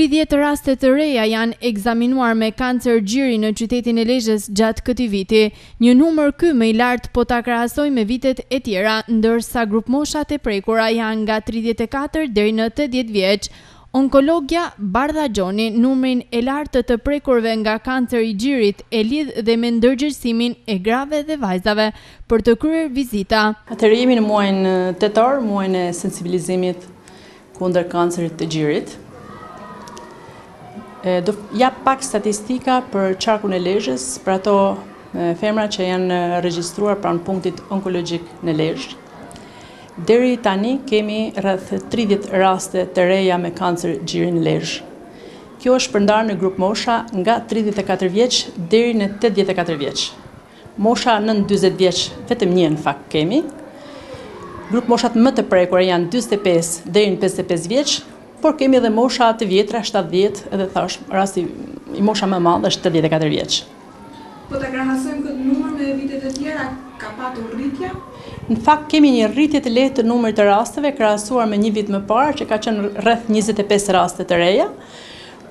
30 raste të reja janë ekzaminuar me kancer gjiri në qytetin e lejës gjatë këti viti. Një numër ky me i lartë po ta krahasoj me vitet e tjera, ndërsa grupmoshat moshat e prekura janë nga 34 dhe në 80 vjeqë. Onkologja Bardha Gjoni, numërin e lartë të prekurve nga kancer i gjirit, e lidh dhe me ndërgjërsimin e grave dhe vajzave për të kryer vizita. Atërë jemi në muajnë të torë, muajnë e sensibilizimit kunder kancerit të gjirit, Do ja pak statistika për qarkun e lejës, për ato femra që janë registruar pra në punktit onkologjik në lejës. Deri tani kemi rrëth 30 raste të reja me kancer gjirin në lejës. Kjo është përndarë në grupë mosha nga 34 vjeqë deri në 84 vjeqë. Mosha në 20 vjeqë vetëm një në fakt kemi. Grupë moshat më të prej janë 25 deri në 55 vjeqë, por kemi edhe mosha të vjetra, 7 edhe thash, rasti i mosha më madhe është 84 vjeç. Po ta krahasojmë këtë numër me vitet e tjera, ka patur rritje? Në fakt kemi një rritje të lehtë të numrit të rasteve krahasuar me një vit më parë që ka qenë rreth 25 raste të reja.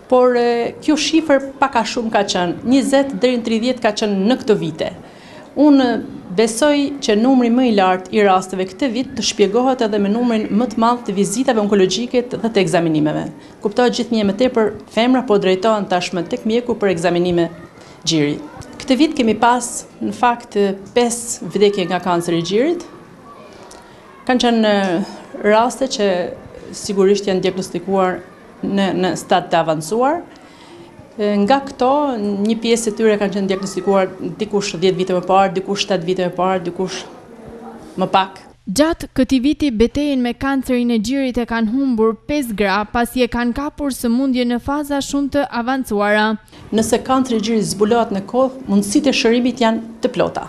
Por kjo shifër pak a shumë ka qenë, 20 deri në 30 ka qenë në këto vite. Unë Besoj që numri më i lartë i rasteve këtë vit të shpjegohet edhe me numrin më të madh të vizitave onkologjike dhe të ekzaminimeve. Kuptohet gjithnjë më tepër femra po drejtohen tashmë tek mjeku për ekzaminime gjiri. Këtë vit kemi pas në fakt 5 vdekje nga kanceri i gjirit. që qenë raste që sigurisht janë diagnostikuar në në stad të avancuar, Nga këto, një pjesë të tyre kanë qenë diagnostikuar dikush 10 vite më parë, dikush 7 vite më parë, dikush më pak. Gjatë këti viti betejen me kancerin e gjirit e kanë humbur 5 gra, pasi e kanë kapur së mundje në faza shumë të avancuara. Nëse kancer e gjirit zbulot në kohë, mundësit e shërimit janë të plota.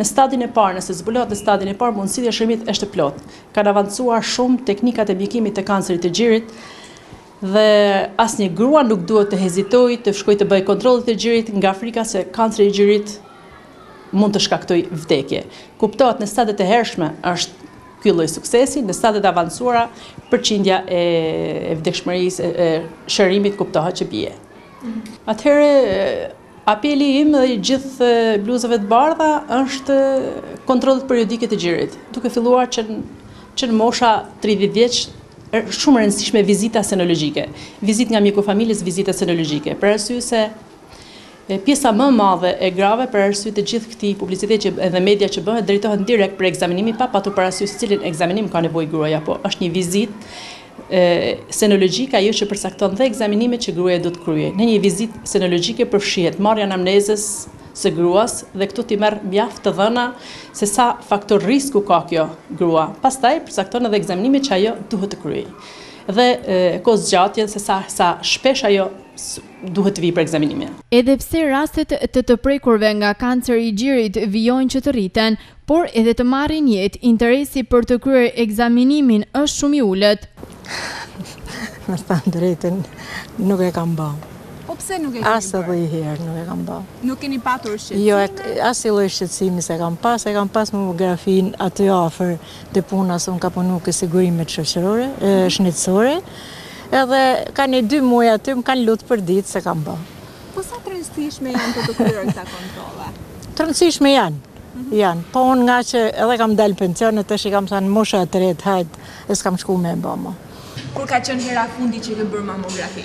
Në stadin e parë, nëse zbulot në stadin e parë, mundësit e shërimit është të plotë. Kanë avancuar shumë teknikat e bjekimit të kancerit e gjirit, dhe asë një grua nuk duhet të hezitoj të shkoj të bëj kontrolit e gjirit nga frika se kancëri i gjirit mund të shkaktoj vdekje. Kuptohet në stadet e hershme është kylloj suksesi, në stadet avansuara përqindja e vdekshmëris, e shërimit kuptohet që bje. Atëhere, apeli im dhe gjithë bluzëve të bardha është kontrolit periodikit e gjirit, duke filluar që në mosha 30 vjeqë shumë rëndësishme vizita senologjike, vizit nga mjeku familjes, vizita senologjike, për arsy se pjesa më madhe e grave për arsy të gjithë këti publicitet që edhe media që bëhet drejtohet në direkt për egzaminimi pa patur për arsy se cilin egzaminim ka nevoj gruaja, po është një vizit senologjika jo që përsakton dhe egzaminime që gruaja do të kryje. Në një vizit senologjike përfshihet marja amnezës së gruas dhe këtu t'i merë mjaft të dhëna se sa faktor risku ka kjo grua. Pas taj, përsa këtona dhe egzaminimi që ajo duhet të kryi. Dhe kos gjatjen se sa shpesh ajo duhet të vi për egzaminimi. Edhe pse rastet të të prejkurve nga kancer i gjirit vjojnë që të rriten, por edhe të marrin jet interesi për të kryer egzaminimin është shumë i ullët. Në standë nuk e kam bëmë. Po pse nuk e keni bërë? Asë dhe i herë nuk e kam bërë. Nuk keni patur shqetsime? Jo, asë i loj se kam pas, e kam pas më grafin atë afer të puna së më ka punu kësigurimet sigurimet shëqërore, mhm. shnetsore, edhe ka një dy muaj aty më kanë lutë për ditë se kam bërë. Po sa të rëndësishme janë të të kërërë këta kontrola? Të rëndësishme janë. Mhm. po unë nga që edhe kam dalë pensionet, është i kam sanë moshë e të rejtë, hajtë, e s'kam shku me e Kur ka qënë hera fundi që ke bërë mamografi?